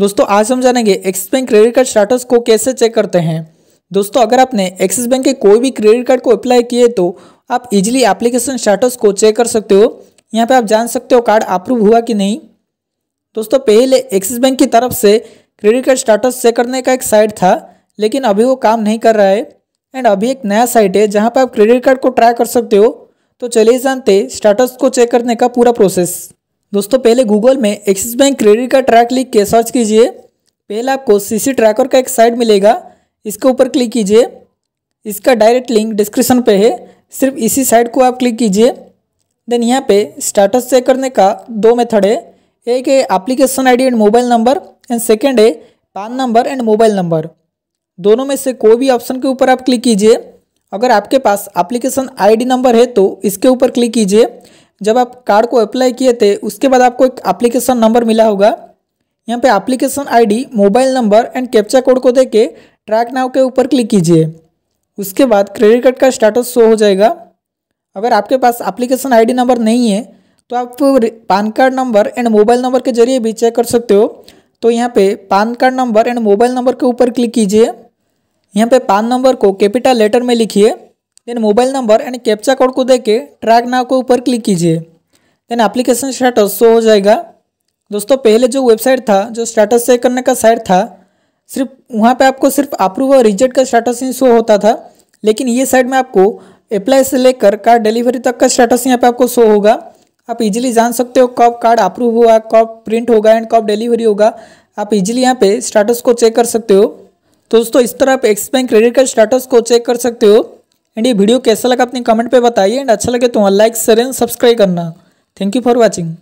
दोस्तों आज हम जानेंगे Axis bank credit card status को कैसे चेक करते हैं दोस्तों अगर आपने एक्सिस बैंक के कोई भी क्रेडिट कार्ड को अप्लाई किए तो आप इजीली एप्लीकेशन स्टाटस को चेक कर सकते हो यहाँ पे आप जान सकते हो कार्ड अप्रूव हुआ कि नहीं दोस्तों पहले एक्सिस बैंक की तरफ से क्रेडिट कार्ड स्टाटस चेक करने का एक साइट था लेकिन अभी वो काम नहीं कर रहा है एंड अभी एक नया साइट है जहाँ पर आप क्रेडिट कार्ड को ट्राई कर सकते हो तो चलिए जानते स्टाटस को चेक करने का पूरा प्रोसेस दोस्तों पहले गूगल में एक्सिस बैंक क्रेडिट का ट्रैक लिख के सर्च कीजिए पहले आपको सीसी ट्रैकर का एक साइट मिलेगा इसके ऊपर क्लिक कीजिए इसका डायरेक्ट लिंक डिस्क्रिप्शन पे है सिर्फ इसी साइट को आप क्लिक कीजिए देन यहाँ पे स्टेटस चेक करने का दो मेथड है एक है application ID and mobile number and second है PAN number and mobile number दोनों में से कोई भी ऑप्शन के ऊपर आप क्लिक कीजिए अगर आपके पास एप्लीकेशन आईडी नंबर है तो इसके ऊपर क्लिक कीजिए जब आप कार्ड को अप्लाई किए थे उसके बाद आपको एक एप्लीकेशन नंबर मिला होगा यहाँ पे application ID, mobile number and captcha code को देके ट्रैक नाव के ऊपर क्लिक कीजिए उसके बाद क्रेडिट कार्ड का स्टेटस शो हो जाएगा अगर आपके पास एप्लीकेशन आईडी नंबर नहीं है तो आप PAN card number and mobile number के जरिए भी चेक कर सकते हो तो यहाँ पे PAN card number and mobile number के ऊपर क्लिक कीजिए यहाँ पे पान नंबर को कैपिटल लेटर में लिखिए then mobile number and captcha code को दे के ट्रैक नाव के ऊपर क्लिक कीजिए देन एप्लीकेशन स्टेटस शो हो जाएगा दोस्तों पहले जो वेबसाइट था जो स्टेटस चेक करने का साइट था सिर्फ वहाँ पे आपको सिर्फ अप्रूव और रिजेक्ट का स्टेटस ही शो होता था लेकिन ये साइड में आपको अप्लाई से लेकर कार्ड डिलीवरी तक का स्टेटस यहाँ पे आपको शो होगा आप इजीली जान सकते हो कब कार्ड अप्रूव हुआ कब प्रिंट होगा एंड कब डिलीवरी होगा आप इजीली यहाँ पे स्टेटस को चेक कर सकते हो दोस्तों इस तरह आप Axis bank credit card status को चेक कर सकते हो एंड ये वीडियो कैसा लगा अपने कमेंट पे बताइए एंड अच्छा लगे तो लाइक शेयर एंड सब्सक्राइब करना थैंक यू फॉर वॉचिंग